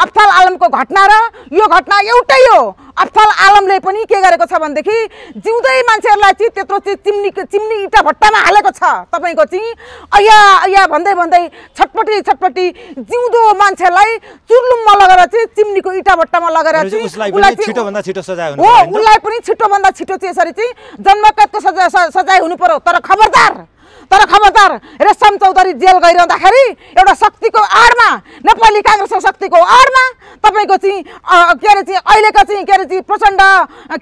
अफ्थल आलमको घटना र यो घटना एउटै हो अफ्थल आलमले पनि के गरेको छ भनेदेखि जिउँदै मान्छेहरूलाई चाहिँ त्यत्रो चाहिँ चिम्नी चिम्नी इँटा भट्टामा हालेको छ तपाईँको चाहिँ अया अया भन्दै भन्दै छटपटी छटपटी जिउँदो मान्छेलाई चुर्लुममा लगेर चाहिँ चिम्नीको इँटा भट्टामा लगेर हो उसलाई पनि छिटोभन्दा छिटो चाहिँ यसरी चाहिँ जन्मकैदको सजाय सजाय हुनु पर्यो तर खबरदार तर खबरदार रेशम चौधरी जेल गइरहँदाखेरि एउटा शक्तिको आडमा नेपाली काङ्ग्रेसको शक्तिको आडमा तपाईँको चाहिँ के अरे चाहिँ अहिलेको चाहिँ के अरे चाहिँ प्रचण्ड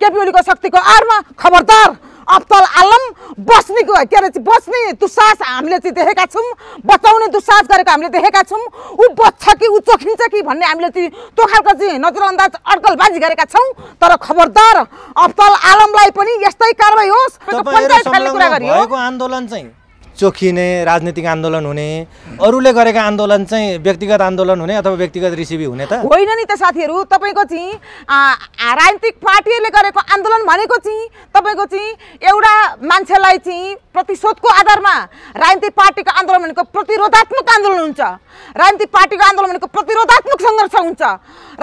केपी ओलीको शक्तिको आडमा खबरदार अफ्तल आलम बस्नेको के अरे चाहिँ बस्ने दुस्साहस हामीले चाहिँ देखेका छौँ बचाउने दुस्साहस गरेको हामीले देखेका छौँ ऊ बच्छ कि ऊ चोखिन्छ कि भन्ने हामीले चाहिँ त्यो खालको चाहिँ नजरअन्दाज अड्कलबाजी गरेका छौँ तर खबरदार अफ्तल आलमलाई पनि यस्तै कारवाही होस् आन्दोलन चाहिँ चोखिने राजनीतिक आन्दोलन हुने अरूले गरेका आन्दोलन चाहिँ व्यक्तिगत आन्दोलन हुने अथवा व्यक्तिगत रिसिभी हुने त होइन नि त साथीहरू तपाईँको चाहिँ राजनीतिक पार्टीहरूले गरेको आन्दोलन भनेको चाहिँ तपाईँको चाहिँ एउटा मान्छेलाई चाहिँ प्रतिशोधको आधारमा राजनीतिक पार्टीको आन्दोलन भनेको प्रतिरोधात्मक आन्दोलन हुन्छ राजनीतिक पार्टीको आन्दोलन भनेको प्रतिरोधात्मक सङ्घर्ष हुन्छ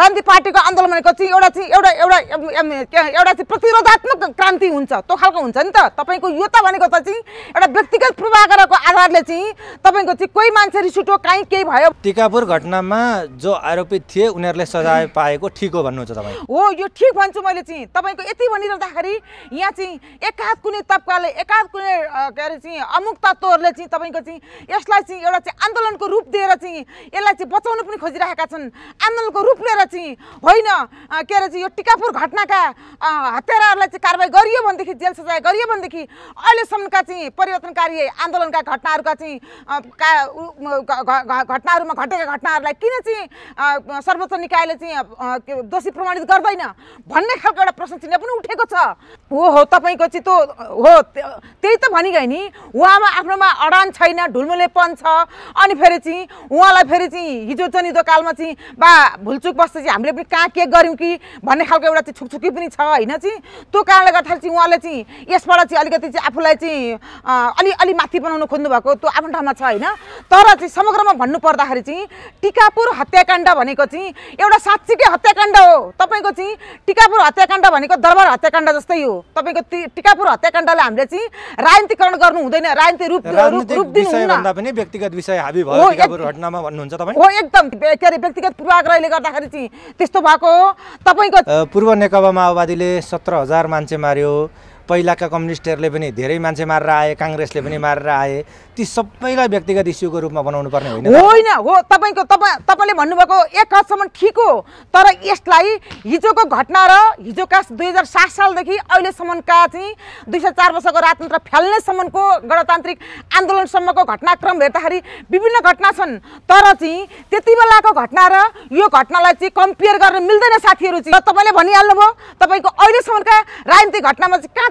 राजनीतिक पार्टीको आन्दोलन भनेको चाहिँ एउटा चाहिँ एउटा एउटा एउटा चाहिँ प्रतिरोधात्मक क्रान्ति हुन्छ त्यो खालको हुन्छ नि त तपाईँको यो त भनेको त चाहिँ एउटा व्यक्तिगत प्रभाव आग्रहको आधारले चाहिँ तपाईँको चाहिँ कोही मान्छे रिस उठो काहीँ केही भयो टिकापुर घटनामा जो आरोपित थिए उनीहरूले सजाय पाएको ठिक हो भन्नुहुन्छ तपाईँ हो यो ठिक भन्छु मैले चाहिँ तपाईँको यति भनिरहँदाखेरि यहाँ चाहिँ एकाध कुनै तबकाले एकाध कुनै के अरे चाहिँ अमुक तत्त्वहरूले चाहिँ तपाईँको चाहिँ यसलाई चाहिँ एउटा चाहिँ आन्दोलनको रूप दिएर चाहिँ यसलाई चाहिँ बचाउनु पनि खोजिरहेका छन् आन्दोलनको रूप लिएर चाहिँ होइन के अरे चाहिँ यो टिकापुर घटनाका हत्याराहरूलाई चाहिँ कारवाही गरियो भनेदेखि जेल सजाय गरियो भनेदेखि अहिलेसम्मका चाहिँ परिवर्तनकारी आन्दोलन आन्दोलनका घटनाहरूका चाहिँ का घटनाहरूमा घटेका घटनाहरूलाई किन चाहिँ सर्वोच्च निकायले चाहिँ दोषी प्रमाणित गर्दैन भन्ने खालको एउटा प्रश्न चिन्ह पनि उठेको छ हो हो तपाईँको चित्तो हो त्यही त भनिगयो नि उहाँमा आफ्नोमा अडान छैन ढुलमुलेपन छ अनि फेरि चाहिँ उहाँलाई फेरि चाहिँ हिजो चाहिँ कालमा चाहिँ बा भुलचुक बस्दा चाहिँ हामीले पनि कहाँ के गऱ्यौँ कि भन्ने खालको एउटा चाहिँ छुकछुकी पनि छ होइन चाहिँ त्यो कारणले गर्दाखेरि चाहिँ उहाँले चाहिँ यसबाट चाहिँ अलिकति चाहिँ आफूलाई चाहिँ अलि अलि माथि बनाउनु खोज्नु भएको त्यो आफ्नो ठाउँमा छ होइन तर चाहिँ समग्रमा भन्नु पर्दाखेरि चाहिँ टिकापुर हत्याकाण्ड भनेको चाहिँ एउटा साँच्चीकै हत्याकाण्ड हो तपाईँको चाहिँ टिकापुर हत्याकाण्ड भनेको दरबार हत्याकाण्ड जस्तै हो तपाईँको टिकापुर हत्याकाण्डलाई हामीले चाहिँ राजनीतिकरण गर्नु हुँदैन राजनीति रूप रूप पनि व्यक्तिगत विषय हाबी भयो घटनामा भन्नुहुन्छ हो एकदम के अरे व्यक्तिगत पूर्वाग्रहले गर्दाखेरि चाहिँ त्यस्तो भएको हो तपाईँको पूर्व नेकपा माओवादीले सत्र हजार मान्छे मार्यो पहिलाका कम्युनिस्टहरूले पनि धेरै मान्छे मारेर आए काङ्ग्रेसले पनि मारेर आए ती सबैलाई व्यक्तिगत इस्युको रूपमा बनाउनु पर्ने होइन होइन हो तपाईँको तपाईँ तपाईँले भन्नुभएको एक हदसम्म ठिक हो तर यसलाई हिजोको घटना र हिजोका दुई हजार सात सालदेखि अहिलेसम्मका चाहिँ दुई सय चार वर्षको राजतन्त्र फ्याल्नेसम्मको गणतान्त्रिक आन्दोलनसम्मको घटनाक्रम हेर्दाखेरि विभिन्न घटना छन् तर चाहिँ त्यति बेलाको घटना र यो घटनालाई चाहिँ कम्पेयर गर्न मिल्दैन साथीहरू चाहिँ तपाईँले भनिहाल्नुभयो तपाईँको अहिलेसम्मका राजनीतिक घटनामा चाहिँ कहाँ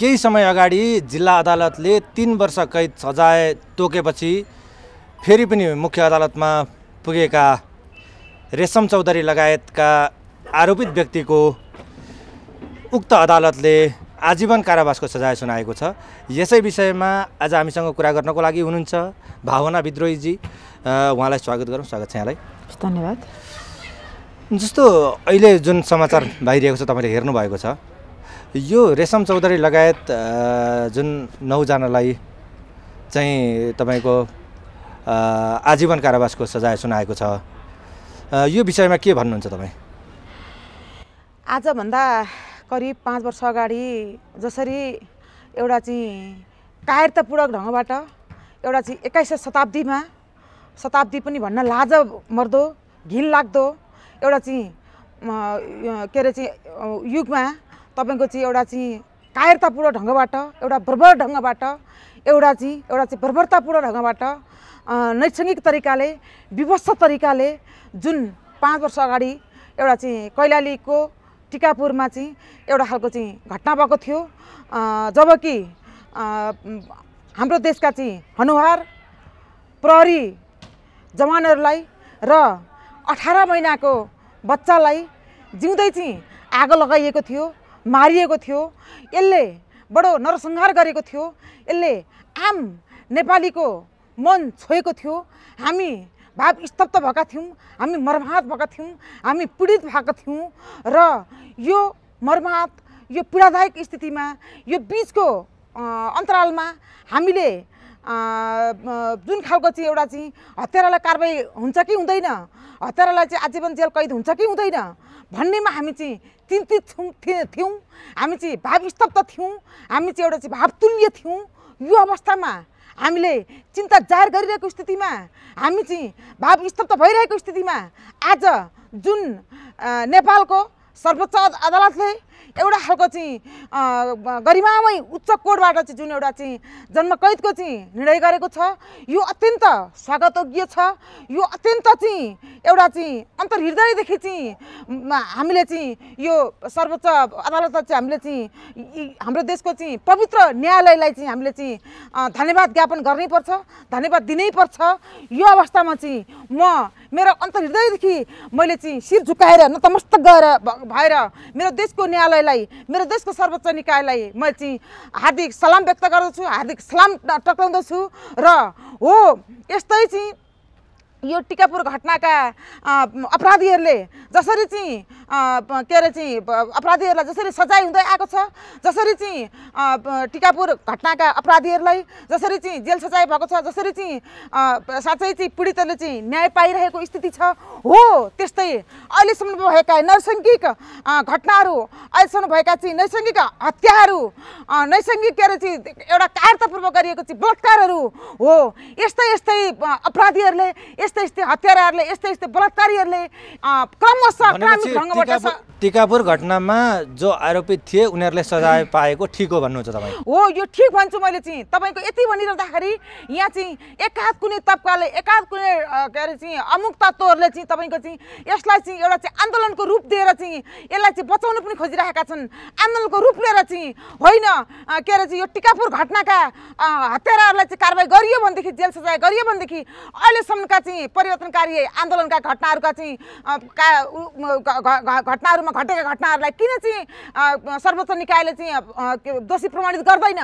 केही समय अगाडि जिल्ला अदालतले तिन वर्ष कैद सजाय तोकेपछि फेरि पनि मुख्य अदालतमा पुगेका रेशम चौधरी लगायतका आरोपित व्यक्तिको उक्त अदालतले आजीवन कारावासको सजाय सुनाएको छ यसै विषयमा आज हामीसँग कुरा गर्नको लागि हुनुहुन्छ भावना विद्रोहीजी उहाँलाई स्वागत गरौँ स्वागत छ यहाँलाई धन्यवाद जस्तो अहिले जुन समाचार भइरहेको छ तपाईँले हेर्नुभएको छ यो रेशम चौधरी लगायत जुन नौजनालाई चाहिँ तपाईँको आजीवन कारावासको सजाय सुनाएको छ यो विषयमा के भन्नुहुन्छ तपाईँ आजभन्दा करिब पाँच वर्ष अगाडि जसरी एउटा चाहिँ कायरतापूर्वक ढङ्गबाट एउटा चाहिँ एक्काइस शताब्दीमा शताब्दी पनि भन्न लाज मर्दो घिन लाग्दो एउटा चाहिँ के अरे चाहिँ युगमा तपाईँको चाहिँ एउटा चाहिँ कायरतापूर्ण ढङ्गबाट एउटा बर्बर ढङ्गबाट एउटा चाहिँ एउटा चाहिँ बर्बरतापूर्ण ढङ्गबाट नैसङ्गिक तरिकाले विवश तरिकाले जुन पाँच वर्ष अगाडि एउटा चाहिँ कैलालीको टिकापुरमा चाहिँ एउटा खालको चाहिँ घटना भएको थियो जबकि हाम्रो देशका चाहिँ हनुहार प्रहरी जवानहरूलाई र अठार महिनाको बच्चालाई जिउँदै चाहिँ आगो लगाइएको थियो मारिएको थियो यसले बडो नरसंहार गरेको थियो यसले आम नेपालीको मन छोएको थियो हामी भाव स्तब्ध भएका थियौँ हामी मर्माहत भएका थियौँ हामी पीडित भएका थियौँ र यो मर्माहत यो पीडादायक स्थितिमा यो बिचको अन्तरालमा हामीले जुन खालको चाहिँ एउटा चाहिँ हत्यारालाई कारवाही हुन्छ कि हुँदैन हत्यारालाई चाहिँ आजीवन जेल कैद हुन्छ कि हुँदैन भन्नेमा हामी चाहिँ चिन्तित छौँ थियौँ हामी चाहिँ भाव स्तब्ध थियौँ हामी चाहिँ एउटा चाहिँ भावतुल्य थियौँ यो अवस्थामा हामीले चिन्ता जाहेर गरिरहेको स्थितिमा हामी चाहिँ भाव स्तब्ध भइरहेको स्थितिमा आज जुन नेपालको सर्वोच्च अदालतले एउटा खालको चाहिँ गरिमामै उच्च कोडबाट चाहिँ जुन एउटा चाहिँ जन्म कैदको चाहिँ निर्णय गरेको छ यो अत्यन्त स्वागतयोग्य छ यो अत्यन्त चाहिँ एउटा चाहिँ अन्तर्हृदयदेखि चाहिँ हामीले चाहिँ यो सर्वोच्च अदालत चाहिँ हामीले चाहिँ हाम्रो देशको चाहिँ पवित्र न्यायालयलाई चाहिँ हामीले चाहिँ धन्यवाद ज्ञापन गर्नैपर्छ धन्यवाद दिनैपर्छ यो अवस्थामा चाहिँ म मेरो अन्तर्हृदयदेखि मैले चाहिँ शिर झुकाएर नतमस्तक गएर भएर मेरो देशको न्यायालयलाई मेरो देशको सर्वोच्च निकायलाई मैले चाहिँ हार्दिक सलाम व्यक्त गर्दछु हार्दिक सलाम टक्राउँदछु र हो यस्तै चाहिँ यो टिकापुर घटनाका अपराधीहरूले जसरी चाहिँ के अरे चाहिँ अपराधीहरूलाई जसरी सजाय हुँदै आएको छ जसरी चाहिँ टिकापुर घटनाका अपराधीहरूलाई जसरी चाहिँ जेल सजाय भएको छ जसरी चाहिँ साँच्चै चाहिँ पीडितहरूले चाहिँ न्याय पाइरहेको स्थिति छ हो त्यस्तै अहिलेसम्म भएका नैसङ्गिक घटनाहरू अहिलेसम्म भएका चाहिँ नैसङ्गिक हत्याहरू नैसङ्गिक के अरे चाहिँ एउटा कारतापूर्वक गरिएको चाहिँ बलात्कारहरू हो यस्तै यस्तै अपराधीहरूले यस्तै यस्तै हत्याराहरूले यस्तै यस्तै बलात्कारीहरूले क्रमशः टिकापुर घटनामा जो आरोपी थिए उनीहरूले सजाय पाएको ठिक हो भन्नुहुन्छ तपाईँ हो यो ठिक भन्छु मैले चाहिँ तपाईँको यति भनिरहँदाखेरि यहाँ चाहिँ एकाध कुनै तबकाले एकाध कुनै के अरे चाहिँ अमुक तत्त्वहरूले चाहिँ तपाईँको चाहिँ यसलाई चाहिँ एउटा चाहिँ आन्दोलनको रूप दिएर चाहिँ यसलाई चाहिँ बचाउनु पनि खोजिरहेका छन् आन्दोलनको रूप लिएर चाहिँ होइन के अरे चाहिँ यो टिकापुर घटनाका हत्याराहरूलाई चाहिँ कारवाही गरियो भनेदेखि जेल सजाय गरियो भनेदेखि अहिलेसम्मका चाहिँ परिवर्तनकारी आन्दोलनका घटनाहरूका चाहिँ का घटनाहरूमा घटेका घटनाहरूलाई किन चाहिँ सर्वोच्च निकायले चाहिँ दोषी प्रमाणित गर्दैन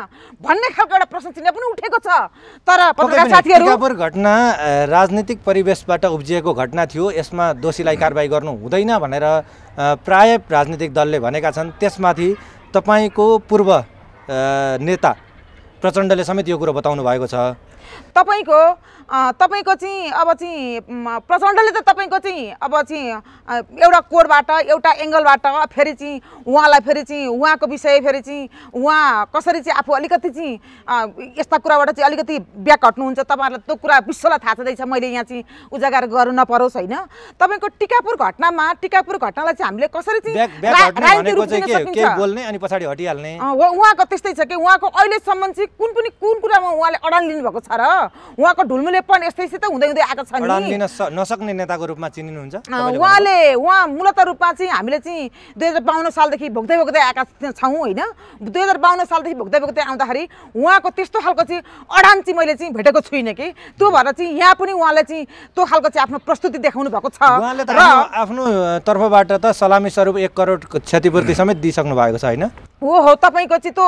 भन्ने खालको एउटा प्रश्न चिन्ह पनि उठेको छ तर पत्रकार साथीहरू घटना राजनीतिक परिवेशबाट उब्जिएको घटना थियो यसमा दोषीलाई कारवाही गर्नु हुँदैन भनेर प्राय राजनीतिक दलले भनेका छन् त्यसमाथि तपाईँको पूर्व नेता प्रचण्डले समेत यो कुरो बताउनु भएको छ तपाईँको तपाईँको चाहिँ अब चाहिँ प्रचण्डले त तपाईँको चाहिँ अब चाहिँ एउटा कोरबाट एउटा एङ्गलबाट फेरि चाहिँ उहाँलाई फेरि चाहिँ उहाँको विषय फेरि चाहिँ उहाँ कसरी चाहिँ आफू अलिकति चाहिँ यस्ता कुराबाट चाहिँ अलिकति ब्याक हट्नुहुन्छ तपाईँहरूलाई त्यो कुरा विश्वलाई थाहा छँदैछ मैले यहाँ चाहिँ उजागर गर्नु नपरोस् होइन तपाईँको टिकापुर घटनामा टिकापुर घटनालाई चाहिँ हामीले कसरी चाहिँ बोल्ने अनि पछाडि हटिहाल्ने उहाँको त्यस्तै छ कि उहाँको अहिलेसम्म चाहिँ कुन पनि कुन कुरामा उहाँले अडान लिनुभएको छ र उहाँको ढुलमुलेपन यस्तै यस्तै त हुँदै हुँदै आएको छ नसक्ने नेताको रूपमा चिनिनुहुन्छ उहाँले उहाँ मूलत रूपमा चाहिँ हामीले चाहिँ दुई हजार बाहन्न सालदेखि भोग्दै भोग्दै आएका छौँ होइन दुई हजार बाहन्न सालदेखि भोग्दै भोग्दै आउँदाखेरि उहाँको त्यस्तो खालको चाहिँ अडान चाहिँ मैले चाहिँ भेटेको छुइनँ कि त्यो भएर चाहिँ यहाँ पनि उहाँले चाहिँ त्यो खालको चाहिँ आफ्नो प्रस्तुति देखाउनु भएको छ र आफ्नो तर्फबाट त सलामी स्वरूप एक करोड क्षतिपूर्ति समेत दिइसक्नु भएको छ होइन हो हो तपाईँको चित्तो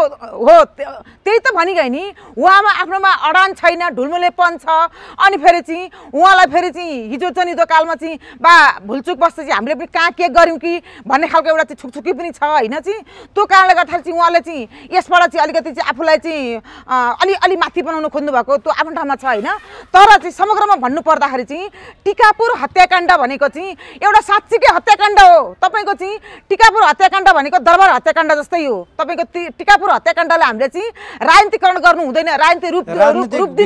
हो त्यही त भनिगयो नि उहाँमा आफ्नोमा अडान छैन ढुलमुलेपन छ अनि फेरि चाहिँ उहाँलाई फेरि चाहिँ हिजो चाहिँ चनिदो कालमा चाहिँ बा भुलचुक बस्दा चाहिँ हामीले पनि कहाँ के गऱ्यौँ कि भन्ने खालको एउटा चाहिँ छुकछुकी पनि छ होइन चाहिँ त्यो कारणले गर्दाखेरि चाहिँ उहाँले चाहिँ यसबाट चाहिँ अलिकति चाहिँ आफूलाई चाहिँ अलि अलि माथि बनाउनु खोज्नु भएको त्यो आफ्नो ठाउँमा छ होइन तर चाहिँ समग्रमा भन्नु पर्दाखेरि चाहिँ टिकापुर हत्याकाण्ड भनेको चाहिँ एउटा साँच्चीकै हत्याकाण्ड हो तपाईँको चाहिँ टिकापुर हत्याकाण्ड भनेको दरबार हत्याकाण्ड जस्तै हो तपाईँको टिकापुर हत्याकाण्डले हामीले चाहिँ राजनीतिकरण गर्नु हुँदैन राजनीति रूप रूप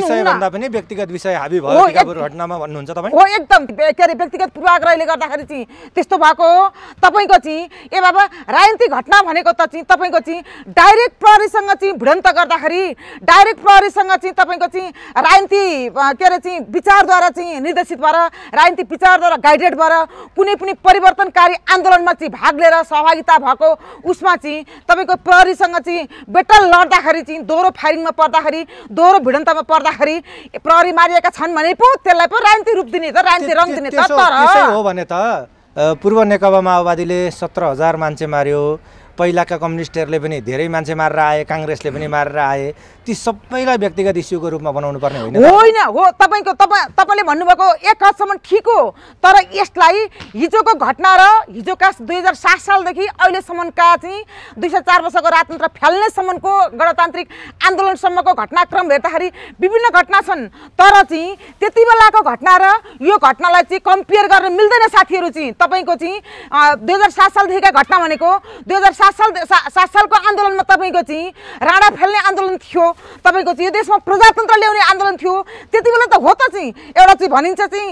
पनि व्यक्तिगत विषय हाबी भयो घटनामा भन्नुहुन्छ हो एकदम के अरे व्यक्तिगत पूर्वाग्रहले गर्दाखेरि चाहिँ त्यस्तो भएको हो तपाईँको चाहिँ ए बाबा राजनीतिक घटना भनेको त चाहिँ तपाईँको चाहिँ डाइरेक्ट प्रहरीसँग चाहिँ भिडन्त गर्दाखेरि डाइरेक्ट प्रहरीसँग चाहिँ तपाईँको चाहिँ राजनीति के अरे चाहिँ विचारद्वारा चाहिँ निर्देशित भएर राजनीतिक विचारद्वारा गाइडेड भएर कुनै पनि परिवर्तनकारी आन्दोलनमा चाहिँ भाग लिएर सहभागिता भएको उसमा चाहिँ तपाईँ तपाईँको प्रहरीसँग चाहिँ बेटल लड्दाखेरि चाहिँ दोहोरो फायरिङमा पर्दाखेरि दोहोरो भिडन्तमा पर्दाखेरि प्रहरी मारिएका छन् भने पो त्यसलाई पो राजनीति रूप दिने त राजनीति रङ दिने तर हो भने त पूर्व नेकपा माओवादीले सत्र हजार मान्छे मार्यो पहिलाका कम्युनिस्टहरूले पनि धेरै मान्छे मारेर आए काङ्ग्रेसले पनि मारेर आए ती सबैलाई व्यक्तिगत इस्युको रूपमा बनाउनु पर्ने होइन होइन हो तपाईँको तपाईँ तपाईँले भन्नुभएको एक हदसम्म ठिक हो तर यसलाई हिजोको घटना र हिजोका दुई हजार सात सालदेखि अहिलेसम्मका चाहिँ दुई सय चार वर्षको राजतन्त्र फ्याल्नेसम्मको गणतान्त्रिक आन्दोलनसम्मको घटनाक्रम हेर्दाखेरि विभिन्न घटना छन् तर चाहिँ त्यति बेलाको घटना र यो घटनालाई चाहिँ कम्पेयर गर्न मिल्दैन साथीहरू चाहिँ तपाईँको चाहिँ दुई हजार सात सालदेखिका घटना भनेको दुई हजार सात साल सात सालको आन्दोलनमा तपाईँको चाहिँ राणा फेल्ने आन्दोलन थियो तपाईँको चाहिँ यो देशमा प्रजातन्त्र ल्याउने आन्दोलन थियो त्यति बेला त हो त चाहिँ एउटा चाहिँ भनिन्छ चाहिँ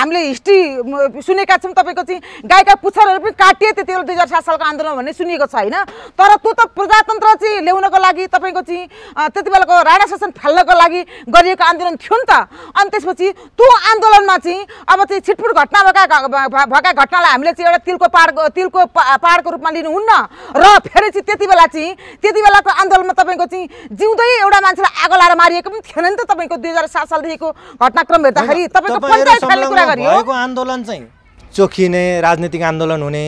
हामीले हिस्ट्री सुनेका छौँ तपाईँको चाहिँ गाईका पुच्छरहरू पनि काटिए त्यति बेला दुई हजार सात सालको आन्दोलन भन्ने सुनिएको छ होइन तर त्यो त प्रजातन्त्र चाहिँ ल्याउनको लागि तपाईँको चाहिँ त्यति बेलाको राणा शासन फाल्नको लागि गरिएको आन्दोलन थियो नि त अनि त्यसपछि त्यो आन्दोलनमा चाहिँ अब चाहिँ छिटफुट घटना भएका भएका घटनालाई हामीले चाहिँ एउटा तिलको पाहाड तिलको पाहाडको रूपमा लिनुहुन्न र फेरि चाहिँ त्यति बेला चाहिँ त्यति बेलाको आन्दोलनमा तपाईँको चाहिँ जिउँदै एउटा मान्छेलाई आगो लाएर मारिएको पनि थिएन नि त तपाईँको दुई हजार सात सालदेखिको घटनाक्रम हेर्दाखेरि तपाईँको आन्दोलन चाहिँ चोखिने राजनीतिक आन्दोलन हुने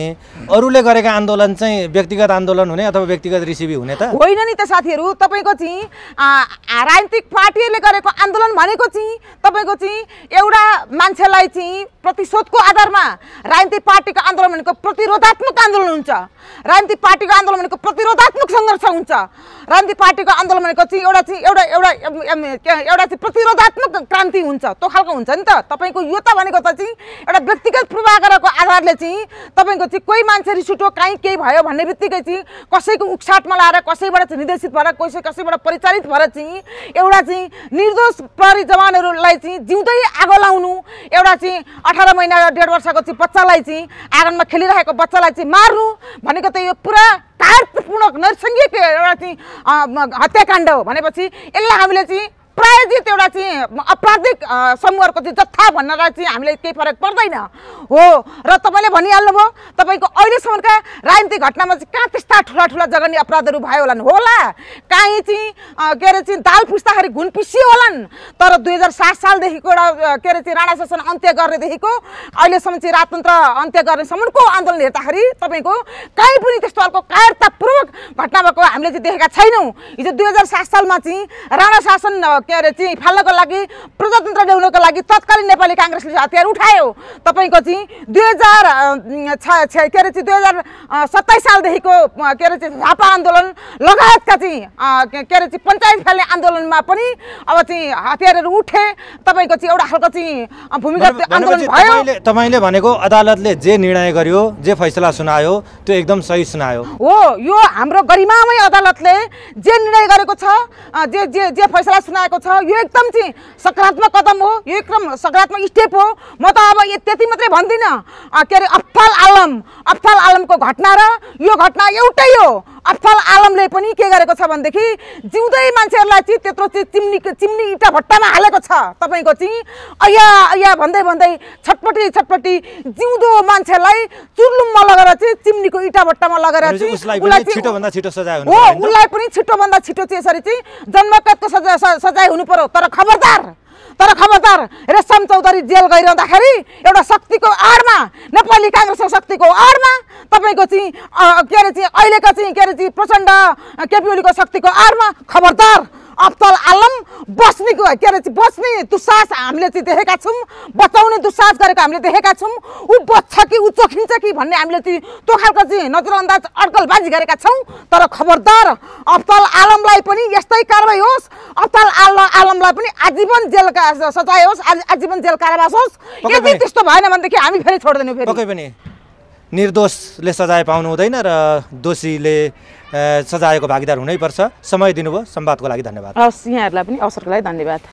अरूले गरेको आन्दोलन चाहिँ व्यक्तिगत आन्दोलन हुने अथवा व्यक्तिगत रिसिभी हुने त होइन नि त साथीहरू तपाईँको चाहिँ राजनीतिक पार्टीहरूले गरेको आन्दोलन भनेको चाहिँ तपाईँको चाहिँ एउटा मान्छेलाई चाहिँ प्रतिशोधको आधारमा राजनीतिक पार्टीको आन्दोलन भनेको प्रतिरोधात्मक आन्दोलन हुन्छ राजनीतिक पार्टीको आन्दोलन भनेको प्रतिरोधात्मक सङ्घर्ष हुन्छ राजनीतिक पार्टीको आन्दोलन भनेको चाहिँ एउटा चाहिँ एउटा एउटा एउटा चाहिँ प्रतिरोधात्मक क्रान्ति हुन्छ त्यो खालको हुन्छ नि त तपाईँको यो त भनेको त चाहिँ एउटा व्यक्तिगत प्रभाव आग्रहको आधारले चाहिँ तपाईँको चाहिँ कोही मान्छे रिस उठो काहीँ केही भयो भन्ने बित्तिकै चाहिँ कसैको उक्साटमा लाएर कसैबाट चाहिँ निर्देशित भएर कसै कसैबाट परिचालित भएर चाहिँ एउटा चाहिँ निर्दोष प्रहरी जवानहरूलाई चाहिँ जिउँदै आगो लाउनु एउटा चाहिँ अठार महिना र डेढ वर्षको चाहिँ बच्चालाई चाहिँ आँगनमा खेलिरहेको बच्चालाई चाहिँ मार्नु भनेको त यो पुरा कायरपूर्वक नैसङ्गिक एउटा चाहिँ हत्याकाण्ड हो भनेपछि यसलाई हामीले चाहिँ प्रायोजित एउटा चाहिँ अपराधिक समूहहरूको चाहिँ जत्था भन्नलाई चाहिँ हामीलाई केही फरक पर्दैन हो र तपाईँले भनिहाल्नुभयो तपाईँको अहिलेसम्मका राजनीतिक घटनामा चाहिँ कहाँ त्यस्ता ठुला ठुला जगन्य अपराधहरू भयो होलान् होला काहीँ चाहिँ के अरे चाहिँ दाल पुस्दाखेरि घुन पिसियो होलान् तर दुई हजार सात सालदेखिको एउटा के अरे चाहिँ राणा शासन अन्त्य गर्नेदेखिको अहिलेसम्म चाहिँ राजतन्त्र अन्त्य गर्नेसम्मको आन्दोलन हेर्दाखेरि तपाईँको काहीँ पनि त्यस्तो खालको कायरतापूर्वक घटना भएको हामीले चाहिँ देखेका छैनौँ हिजो दुई हजार सात सालमा चाहिँ राणा शासन अरे चाहिँ फाल्नको लागि प्रजातन्त्र ल्याउनको लागि तत्कालीन नेपाली काङ्ग्रेसले हतियार उठायो तपाईँको चाहिँ दुई हजार छ के अरे चाहिँ दुई हजार सत्ताइस सालदेखिको के अरे चाहिँ झापा आन्दोलन लगायतका चाहिँ के अरे चाहिँ पञ्चायत फाल्ने आन्दोलनमा पनि अब चाहिँ हतियारहरू उठे तपाईँको चाहिँ एउटा खालको चाहिँ भूमिगत आन्दोलन भयो तपाईँले भनेको अदालतले जे निर्णय गर्यो जे फैसला सुनायो त्यो एकदम सही सुनायो हो यो हाम्रो गरिमामै अदालतले जे निर्णय गरेको छ जे जे जे फैसला सुनाएको भएको छ यो एकदम चाहिँ सकारात्मक कदम हो यो एकदम सकारात्मक स्टेप हो म त अब त्यति मात्रै भन्दिनँ के अरे अफल आलम अफल आलमको घटना र यो घटना एउटै हो अफल आलमले पनि के गरेको छ भनेदेखि जिउँदै मान्छेहरूलाई चाहिँ त्यत्रो चाहिँ चिम्नी चिम्नी इँटा भट्टामा हालेको छ तपाईँको चाहिँ अया अया भन्दै भन्दै छटपटी छटपटी जिउँदो मान्छेलाई चुर्लुममा लगेर चाहिँ चिम्नीको इँटा भट्टामा लगेर हो उसलाई पनि छिटोभन्दा छिटो चाहिँ यसरी चाहिँ जन्मकातको सजाय सजाय न्याय हुनु पर्यो तर खबरदार तर खबरदार रेशम चौधरी जेल गइरहँदाखेरि एउटा शक्तिको आडमा नेपाली काङ्ग्रेसको शक्तिको आडमा तपाईँको चाहिँ के अरे चाहिँ अहिलेको चाहिँ के अरे चाहिँ प्रचण्ड केपी ओलीको शक्तिको आडमा खबरदार अफ्तल आलम बस्नेको के अरे बस्ने दुस्साहस हामीले चाहिँ देखेका छौँ बचाउने दुस्साहस गरेको हामीले देखेका छौँ ऊ बच्छ कि ऊ चोखिन्छ कि भन्ने हामीले चाहिँ त्यो खालको चाहिँ नजरअन्दाज अड्कलबाजी गरेका छौँ तर खबरदार अफ्तल आलमलाई पनि यस्तै कारवाही होस् अफ्तल आल आलमलाई पनि आजीवन जेल सजाय होस् आजीवन जेल कारावास होस् यदि त्यस्तो भएन भनेदेखि हामी फेरि छोड्दैनौँ फेरि निर्दोषले सजाय पाउनु हुँदैन र दोषीले सजायको भागीदार हुनैपर्छ समय दिनुभयो सम्वादको लागि धन्यवाद हवस् यहाँहरूलाई पनि अवसरको लागि धन्यवाद